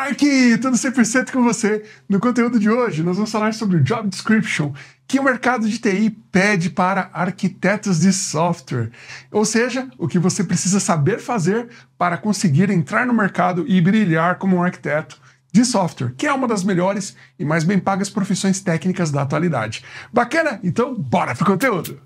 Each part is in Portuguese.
Mark! Tudo 100% com você. No conteúdo de hoje, nós vamos falar sobre o Job Description, que o mercado de TI pede para arquitetos de software. Ou seja, o que você precisa saber fazer para conseguir entrar no mercado e brilhar como um arquiteto de software, que é uma das melhores e mais bem pagas profissões técnicas da atualidade. Bacana? Então, bora pro conteúdo!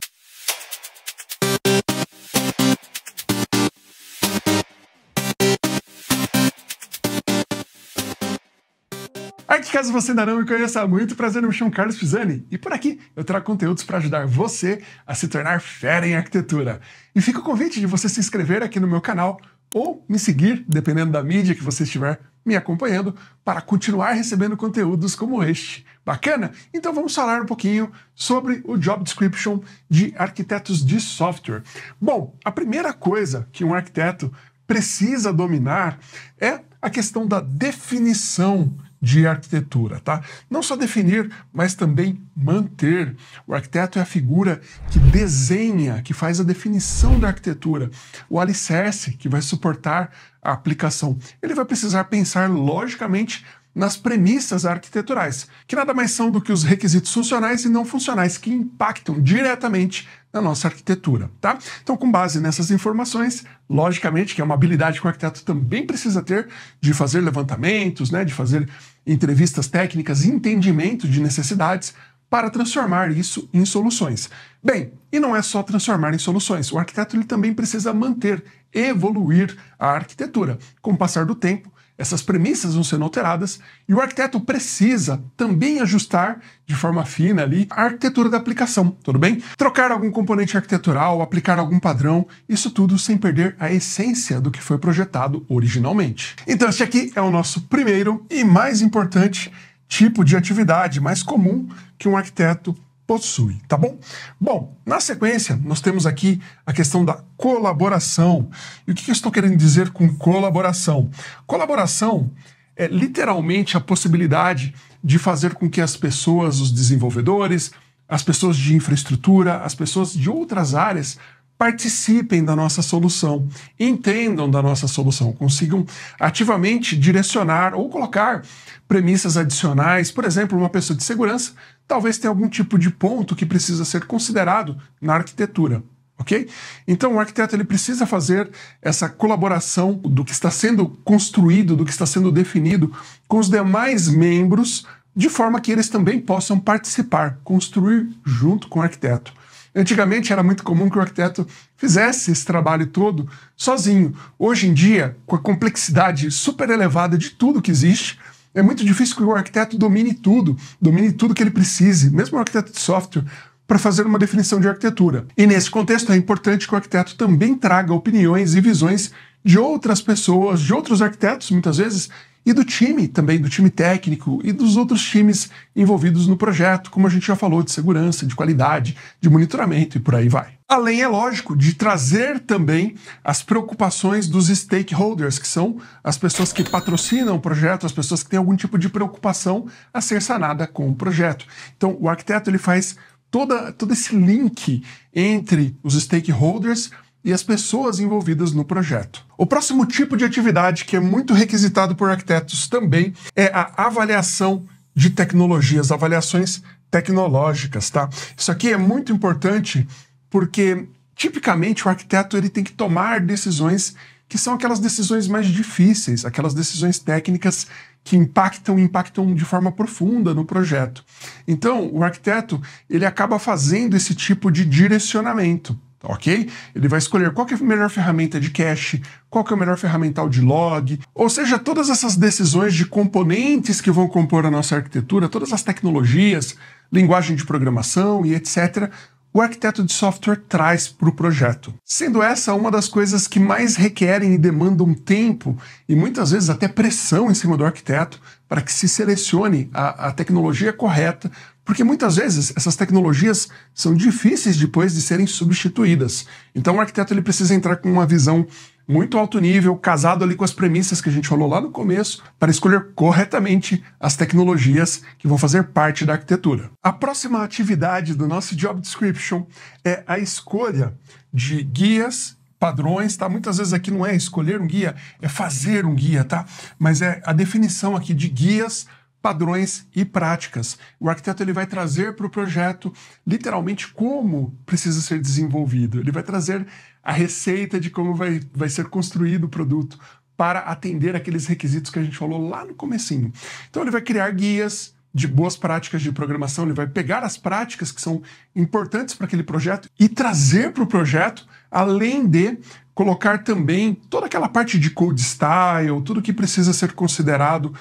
Aqui, caso você ainda não me conheça muito, prazer, eu me chamo Carlos Pisani e por aqui eu trago conteúdos para ajudar você a se tornar fera em arquitetura. E fica o convite de você se inscrever aqui no meu canal ou me seguir, dependendo da mídia que você estiver me acompanhando, para continuar recebendo conteúdos como este. Bacana? Então vamos falar um pouquinho sobre o job description de arquitetos de software. Bom, a primeira coisa que um arquiteto precisa dominar é a questão da definição de arquitetura, tá? Não só definir, mas também manter. O arquiteto é a figura que desenha, que faz a definição da arquitetura, o alicerce que vai suportar a aplicação. Ele vai precisar pensar logicamente nas premissas arquiteturais, que nada mais são do que os requisitos funcionais e não funcionais que impactam diretamente na nossa arquitetura, tá? Então, com base nessas informações, logicamente, que é uma habilidade que o arquiteto também precisa ter de fazer levantamentos, né, de fazer entrevistas técnicas, entendimento de necessidades para transformar isso em soluções. Bem, e não é só transformar em soluções, o arquiteto ele também precisa manter, evoluir a arquitetura. Com o passar do tempo, essas premissas vão sendo alteradas e o arquiteto precisa também ajustar de forma fina ali a arquitetura da aplicação, tudo bem? Trocar algum componente arquitetural, aplicar algum padrão, isso tudo sem perder a essência do que foi projetado originalmente. Então, este aqui é o nosso primeiro e mais importante tipo de atividade mais comum que um arquiteto possui, tá bom? Bom, na sequência, nós temos aqui a questão da colaboração. E o que eu estou querendo dizer com colaboração? Colaboração é literalmente a possibilidade de fazer com que as pessoas, os desenvolvedores, as pessoas de infraestrutura, as pessoas de outras áreas participem da nossa solução, entendam da nossa solução, consigam ativamente direcionar ou colocar premissas adicionais. Por exemplo, uma pessoa de segurança talvez tenha algum tipo de ponto que precisa ser considerado na arquitetura. Ok? Então o arquiteto ele precisa fazer essa colaboração do que está sendo construído, do que está sendo definido com os demais membros, de forma que eles também possam participar, construir junto com o arquiteto. Antigamente era muito comum que o arquiteto fizesse esse trabalho todo sozinho. Hoje em dia, com a complexidade super elevada de tudo que existe, é muito difícil que o arquiteto domine tudo, domine tudo que ele precise, mesmo o arquiteto de software, para fazer uma definição de arquitetura. E nesse contexto é importante que o arquiteto também traga opiniões e visões de outras pessoas, de outros arquitetos, muitas vezes, e do time também, do time técnico e dos outros times envolvidos no projeto, como a gente já falou, de segurança, de qualidade, de monitoramento e por aí vai. Além, é lógico, de trazer também as preocupações dos stakeholders, que são as pessoas que patrocinam o projeto, as pessoas que têm algum tipo de preocupação a ser sanada com o projeto. Então, o arquiteto ele faz toda, todo esse link entre os stakeholders e as pessoas envolvidas no projeto. O próximo tipo de atividade que é muito requisitado por arquitetos também é a avaliação de tecnologias, avaliações tecnológicas, tá? Isso aqui é muito importante porque tipicamente o arquiteto ele tem que tomar decisões que são aquelas decisões mais difíceis, aquelas decisões técnicas que impactam impactam de forma profunda no projeto. Então, o arquiteto, ele acaba fazendo esse tipo de direcionamento ok? Ele vai escolher qual é a melhor ferramenta de cache, qual é o melhor ferramental de log, ou seja, todas essas decisões de componentes que vão compor a nossa arquitetura, todas as tecnologias, linguagem de programação e etc., o arquiteto de software traz para o projeto. Sendo essa uma das coisas que mais requerem e demandam tempo e muitas vezes até pressão em cima do arquiteto para que se selecione a, a tecnologia correta porque muitas vezes essas tecnologias são difíceis depois de serem substituídas. Então o arquiteto ele precisa entrar com uma visão muito alto nível, casado ali com as premissas que a gente falou lá no começo, para escolher corretamente as tecnologias que vão fazer parte da arquitetura. A próxima atividade do nosso job description é a escolha de guias padrões, tá? Muitas vezes aqui não é escolher um guia, é fazer um guia, tá? Mas é a definição aqui de guias padrões e práticas. O arquiteto ele vai trazer para o projeto literalmente como precisa ser desenvolvido. Ele vai trazer a receita de como vai, vai ser construído o produto para atender aqueles requisitos que a gente falou lá no comecinho. Então ele vai criar guias de boas práticas de programação, ele vai pegar as práticas que são importantes para aquele projeto e trazer para o projeto, além de colocar também toda aquela parte de code style, tudo que precisa ser considerado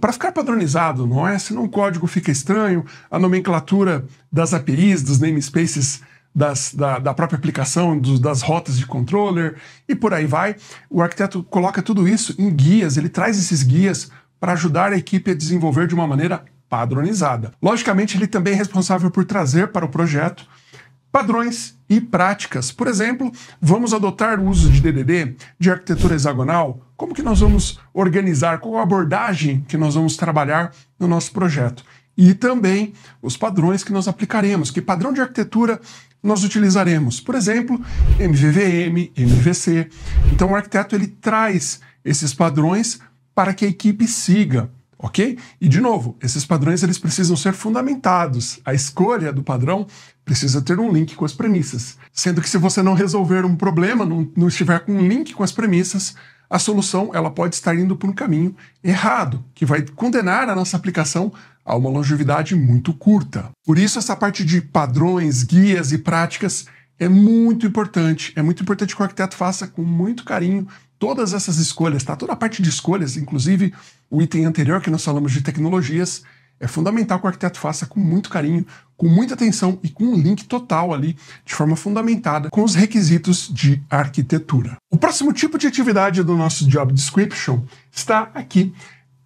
para ficar padronizado, não é? Senão o código fica estranho, a nomenclatura das APIs, dos namespaces das, da, da, própria aplicação, das rotas de controller e por aí vai. O arquiteto coloca tudo isso em guias, ele traz esses guias para ajudar a equipe a desenvolver de uma maneira padronizada. Logicamente, ele também é responsável por trazer para o projeto padrões e práticas. Por exemplo, vamos adotar o uso de DDD, de arquitetura hexagonal? Como que nós vamos organizar? Qual a abordagem que nós vamos trabalhar no nosso projeto? E também os padrões que nós aplicaremos, que padrão de arquitetura nós utilizaremos. Por exemplo, MVVM, MVC. Então o arquiteto ele traz esses padrões para que a equipe siga ok? E de novo, esses padrões eles precisam ser fundamentados. A escolha do padrão precisa ter um link com as premissas. Sendo que se você não resolver um problema, não, não estiver com um link com as premissas, a solução ela pode estar indo por um caminho errado, que vai condenar a nossa aplicação a uma longevidade muito curta. Por isso essa parte de padrões, guias e práticas é muito importante. É muito importante que o arquiteto faça com muito carinho todas essas escolhas, tá? Toda a parte de escolhas, inclusive o item anterior que nós falamos de tecnologias, é fundamental que o arquiteto faça com muito carinho, com muita atenção e com um link total ali, de forma fundamentada, com os requisitos de arquitetura. O próximo tipo de atividade do nosso job description está aqui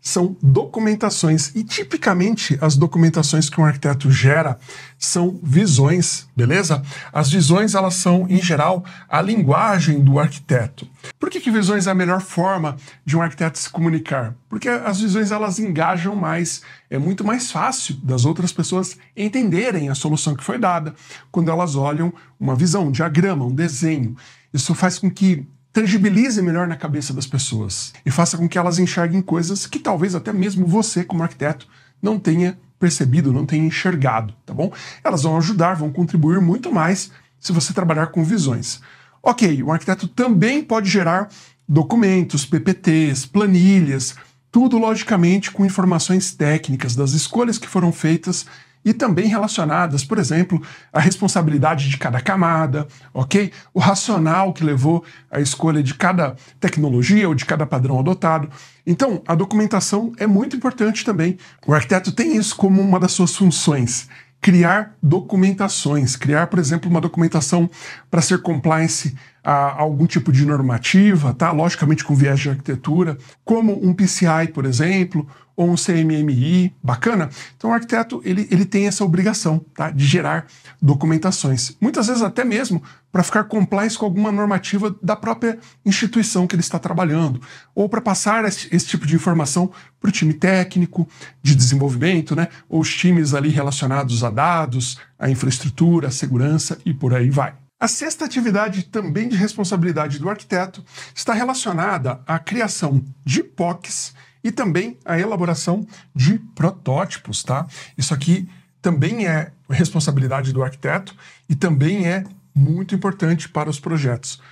são documentações e tipicamente as documentações que um arquiteto gera são visões, beleza? As visões elas são em geral a linguagem do arquiteto. Por que, que visões é a melhor forma de um arquiteto se comunicar? Porque as visões elas engajam mais, é muito mais fácil das outras pessoas entenderem a solução que foi dada quando elas olham uma visão, um diagrama, um desenho. Isso faz com que tangibilize melhor na cabeça das pessoas e faça com que elas enxerguem coisas que talvez até mesmo você, como arquiteto, não tenha percebido, não tenha enxergado, tá bom? Elas vão ajudar, vão contribuir muito mais se você trabalhar com visões. Ok, o arquiteto também pode gerar documentos, PPTs, planilhas, tudo logicamente com informações técnicas das escolhas que foram feitas e também relacionadas, por exemplo, à responsabilidade de cada camada, ok? O racional que levou à escolha de cada tecnologia ou de cada padrão adotado. Então, a documentação é muito importante também. O arquiteto tem isso como uma das suas funções criar documentações, criar, por exemplo, uma documentação para ser compliance a algum tipo de normativa, tá? Logicamente com viés de arquitetura, como um PCI, por exemplo, ou um CMMI, bacana? Então o arquiteto ele, ele tem essa obrigação tá? de gerar documentações. Muitas vezes até mesmo para ficar compliance com alguma normativa da própria instituição que ele está trabalhando, ou para passar esse, esse, tipo de informação para o time técnico de desenvolvimento, né? ou os times ali relacionados a dados, a infraestrutura, a segurança e por aí vai. A sexta atividade, também de responsabilidade do arquiteto, está relacionada à criação de POCs e também a elaboração de protótipos, tá? Isso aqui também é responsabilidade do arquiteto e também é muito importante para os projetos. O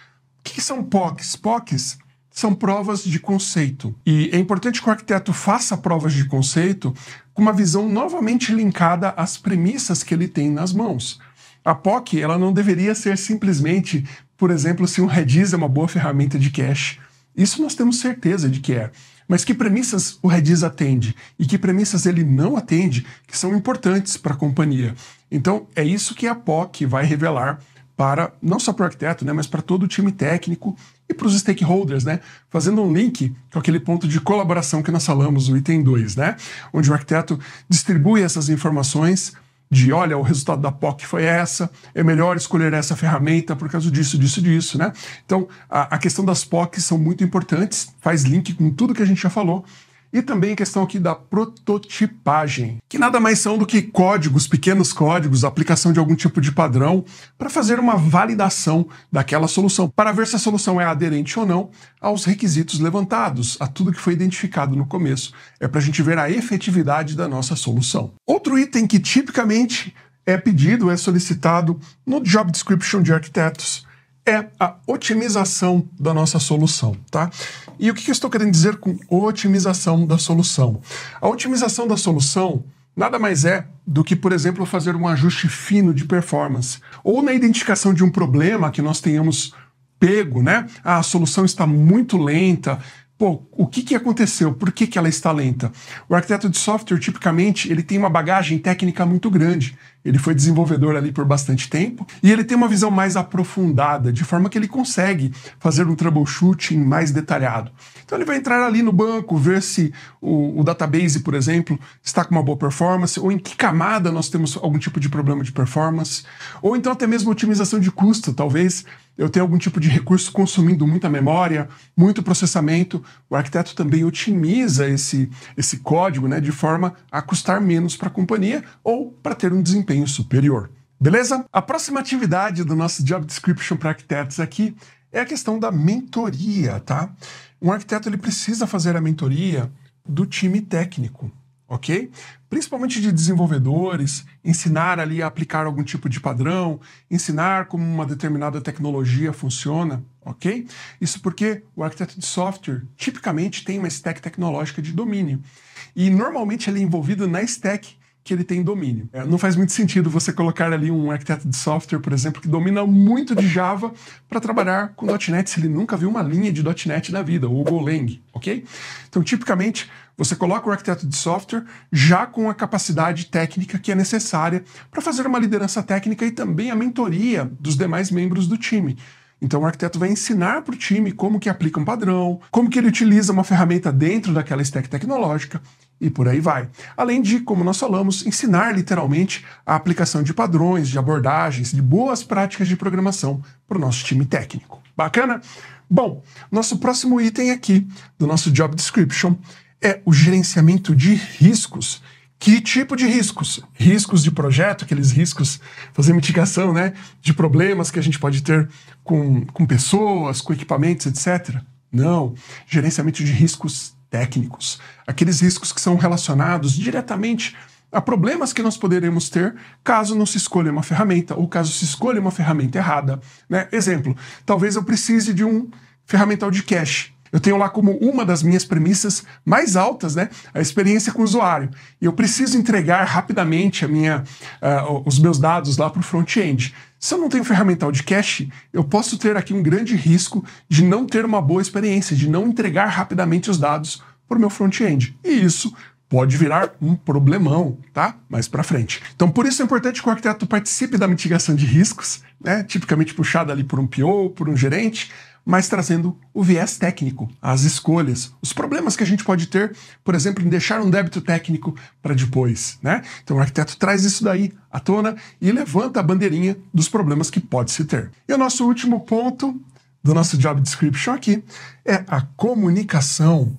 que são POCs? POCs são provas de conceito. E é importante que o arquiteto faça provas de conceito com uma visão novamente linkada às premissas que ele tem nas mãos. A POC ela não deveria ser simplesmente, por exemplo, se um Redis é uma boa ferramenta de cache isso nós temos certeza de que é. Mas que premissas o Redis atende e que premissas ele não atende que são importantes para a companhia. Então, é isso que a POC vai revelar para não só para o arquiteto, né, mas para todo o time técnico e para os stakeholders, né, fazendo um link com aquele ponto de colaboração que nós falamos, o item 2, né, onde o arquiteto distribui essas informações de olha, o resultado da POC foi essa, é melhor escolher essa ferramenta por causa disso, disso, disso, né? Então, a, a questão das POCs são muito importantes, faz link com tudo que a gente já falou, e também a questão aqui da prototipagem, que nada mais são do que códigos, pequenos códigos, aplicação de algum tipo de padrão para fazer uma validação daquela solução, para ver se a solução é aderente ou não aos requisitos levantados, a tudo que foi identificado no começo. É para a gente ver a efetividade da nossa solução. Outro item que tipicamente é pedido, é solicitado no job description de arquitetos, é a otimização da nossa solução, tá? E o que eu estou querendo dizer com otimização da solução? A otimização da solução nada mais é do que, por exemplo, fazer um ajuste fino de performance ou na identificação de um problema que nós tenhamos pego, né? Ah, a solução está muito lenta. Pô, o que, que aconteceu? Por que, que ela está lenta? O arquiteto de software, tipicamente, ele tem uma bagagem técnica muito grande ele foi desenvolvedor ali por bastante tempo, e ele tem uma visão mais aprofundada, de forma que ele consegue fazer um troubleshooting mais detalhado. Então ele vai entrar ali no banco, ver se o, o database, por exemplo, está com uma boa performance, ou em que camada nós temos algum tipo de problema de performance, ou então até mesmo otimização de custo, talvez eu tenha algum tipo de recurso consumindo muita memória, muito processamento. O arquiteto também otimiza esse, esse código né, de forma a custar menos para a companhia ou para ter um desempenho desempenho superior. Beleza? A próxima atividade do nosso Job Description para arquitetos aqui é a questão da mentoria, tá? Um arquiteto ele precisa fazer a mentoria do time técnico, ok? Principalmente de desenvolvedores, ensinar ali a aplicar algum tipo de padrão, ensinar como uma determinada tecnologia funciona, ok? Isso porque o arquiteto de software tipicamente tem uma stack tecnológica de domínio e normalmente ele é envolvido na stack que ele tem domínio. É, não faz muito sentido você colocar ali um arquiteto de software, por exemplo, que domina muito de Java para trabalhar com .NET se ele nunca viu uma linha de .NET na vida, ou Golang, ok? Então, tipicamente, você coloca o arquiteto de software já com a capacidade técnica que é necessária para fazer uma liderança técnica e também a mentoria dos demais membros do time. Então o arquiteto vai ensinar para o time como que aplica um padrão, como que ele utiliza uma ferramenta dentro daquela stack tecnológica e por aí vai. Além de, como nós falamos, ensinar literalmente a aplicação de padrões, de abordagens, de boas práticas de programação para o nosso time técnico. Bacana? Bom, nosso próximo item aqui do nosso job description é o gerenciamento de riscos. Que tipo de riscos? Riscos de projeto, aqueles riscos, fazer mitigação, né? De problemas que a gente pode ter com, com pessoas, com equipamentos, etc. Não. Gerenciamento de riscos técnicos, aqueles riscos que são relacionados diretamente a problemas que nós poderemos ter caso não se escolha uma ferramenta ou caso se escolha uma ferramenta errada. Né? Exemplo, talvez eu precise de um ferramental de cache. Eu tenho lá como uma das minhas premissas mais altas, né, a experiência com o usuário. E eu preciso entregar rapidamente a minha, uh, os meus dados lá para o front-end. Se eu não tenho ferramental de cache, eu posso ter aqui um grande risco de não ter uma boa experiência, de não entregar rapidamente os dados para o meu front-end. E isso pode virar um problemão, tá? Mais para frente. Então, por isso é importante que o arquiteto participe da mitigação de riscos, né? Tipicamente puxado ali por um PO, por um gerente, mas trazendo o viés técnico, as escolhas, os problemas que a gente pode ter, por exemplo, em deixar um débito técnico para depois, né? Então o arquiteto traz isso daí à tona e levanta a bandeirinha dos problemas que pode se ter. E o nosso último ponto do nosso job description aqui é a comunicação.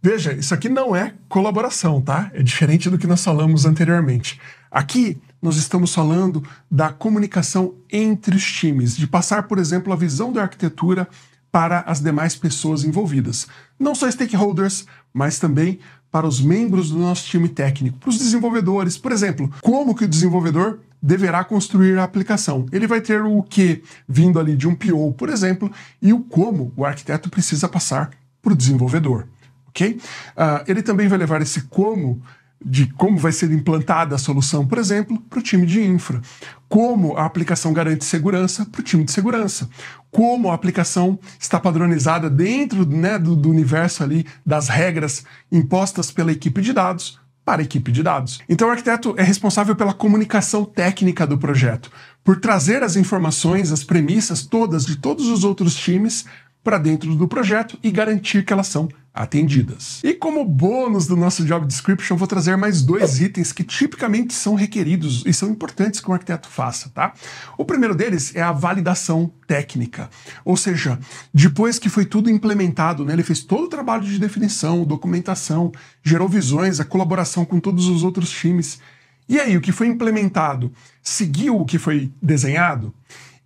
Veja, isso aqui não é colaboração, tá? É diferente do que nós falamos anteriormente. Aqui nós estamos falando da comunicação entre os times, de passar, por exemplo, a visão da arquitetura para as demais pessoas envolvidas. Não só stakeholders, mas também para os membros do nosso time técnico, para os desenvolvedores, por exemplo, como que o desenvolvedor deverá construir a aplicação. Ele vai ter o que vindo ali de um PO, por exemplo, e o como o arquiteto precisa passar para o desenvolvedor, ok? Uh, ele também vai levar esse como de como vai ser implantada a solução, por exemplo, para o time de infra, como a aplicação garante segurança para o time de segurança, como a aplicação está padronizada dentro né, do, do universo ali das regras impostas pela equipe de dados para a equipe de dados. Então o arquiteto é responsável pela comunicação técnica do projeto, por trazer as informações, as premissas todas de todos os outros times para dentro do projeto e garantir que elas são atendidas. E como bônus do nosso job description, vou trazer mais dois itens que tipicamente são requeridos e são importantes que um arquiteto faça, tá? O primeiro deles é a validação técnica, ou seja, depois que foi tudo implementado, né, ele fez todo o trabalho de definição, documentação, gerou visões, a colaboração com todos os outros times. E aí, o que foi implementado seguiu o que foi desenhado?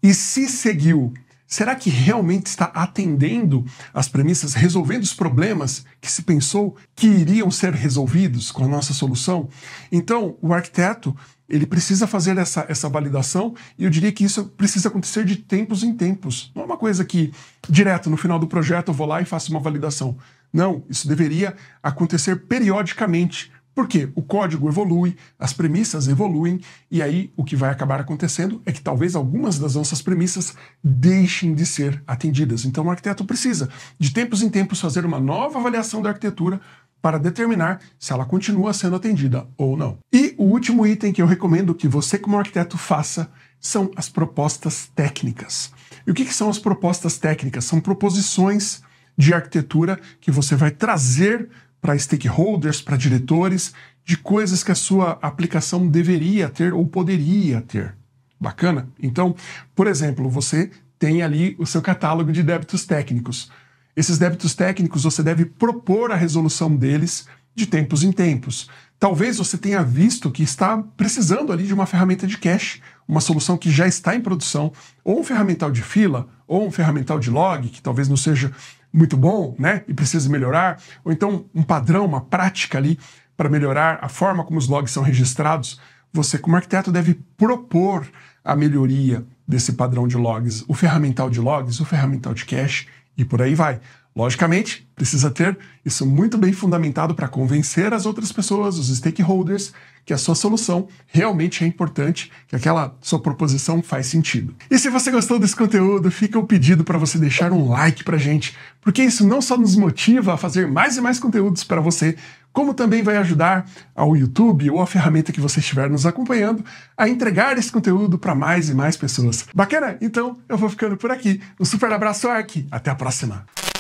E se seguiu, Será que realmente está atendendo às premissas, resolvendo os problemas que se pensou que iriam ser resolvidos com a nossa solução? Então, o arquiteto ele precisa fazer essa, essa validação e eu diria que isso precisa acontecer de tempos em tempos. Não é uma coisa que direto no final do projeto eu vou lá e faço uma validação. Não, isso deveria acontecer periodicamente porque o código evolui, as premissas evoluem, e aí o que vai acabar acontecendo é que talvez algumas das nossas premissas deixem de ser atendidas. Então o arquiteto precisa, de tempos em tempos, fazer uma nova avaliação da arquitetura para determinar se ela continua sendo atendida ou não. E o último item que eu recomendo que você, como arquiteto, faça são as propostas técnicas. E o que, que são as propostas técnicas? São proposições de arquitetura que você vai trazer para stakeholders, para diretores, de coisas que a sua aplicação deveria ter ou poderia ter. Bacana? Então, por exemplo, você tem ali o seu catálogo de débitos técnicos. Esses débitos técnicos você deve propor a resolução deles de tempos em tempos. Talvez você tenha visto que está precisando ali de uma ferramenta de cache, uma solução que já está em produção, ou um ferramental de fila, ou um ferramental de log, que talvez não seja muito bom, né? E precisa melhorar, ou então um padrão, uma prática ali para melhorar a forma como os logs são registrados, você, como arquiteto, deve propor a melhoria desse padrão de logs, o ferramental de logs, o ferramental de cache e por aí vai. Logicamente, precisa ter isso muito bem fundamentado para convencer as outras pessoas, os stakeholders, que a sua solução realmente é importante, que aquela sua proposição faz sentido. E se você gostou desse conteúdo, fica o pedido para você deixar um like para gente, porque isso não só nos motiva a fazer mais e mais conteúdos para você, como também vai ajudar ao YouTube ou a ferramenta que você estiver nos acompanhando a entregar esse conteúdo para mais e mais pessoas. Bacana? Então eu vou ficando por aqui. Um super abraço, Ark. Até a próxima!